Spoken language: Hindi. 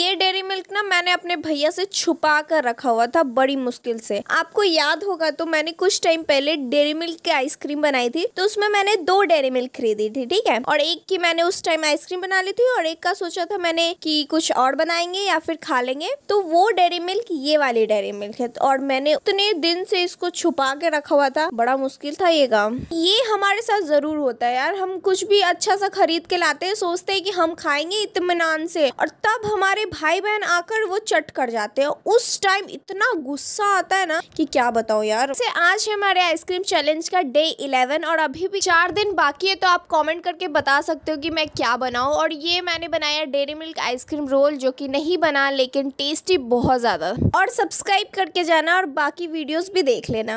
ये डेरी मिल्क ना मैंने अपने भैया से छुपा कर रखा हुआ था बड़ी मुश्किल से आपको याद होगा तो मैंने कुछ टाइम पहले डेरी मिल्क की आइसक्रीम बनाई थी तो उसमें मैंने दो डेरी मिल्क खरीदी थी ठीक है और एक की मैंने उस टाइम आइसक्रीम बना ली थी और एक का सोचा था मैंने कि कुछ और बनाएंगे या फिर खा लेंगे तो वो डेरी मिल्क ये वाली डेरी मिल्क है और मैंने उतने दिन से इसको छुपा के रखा हुआ था बड़ा मुश्किल था ये काम ये हमारे साथ जरूर होता है यार हम कुछ भी अच्छा सा खरीद के लाते है सोचते है की हम खाएंगे इतमान से और तब हमारे भाई बहन आकर वो चट कर जाते हैं उस टाइम इतना गुस्सा आता है ना कि क्या बताओ यार से आज है हमारे आइसक्रीम चैलेंज का डे इलेवन और अभी भी चार दिन बाकी है तो आप कॉमेंट करके बता सकते हो कि मैं क्या बनाऊँ और ये मैंने बनाया डेरी मिल्क आइसक्रीम रोल जो की नहीं बना लेकिन टेस्टी बहुत ज़्यादा और सब्सक्राइब करके जाना और बाकी वीडियोज भी देख लेना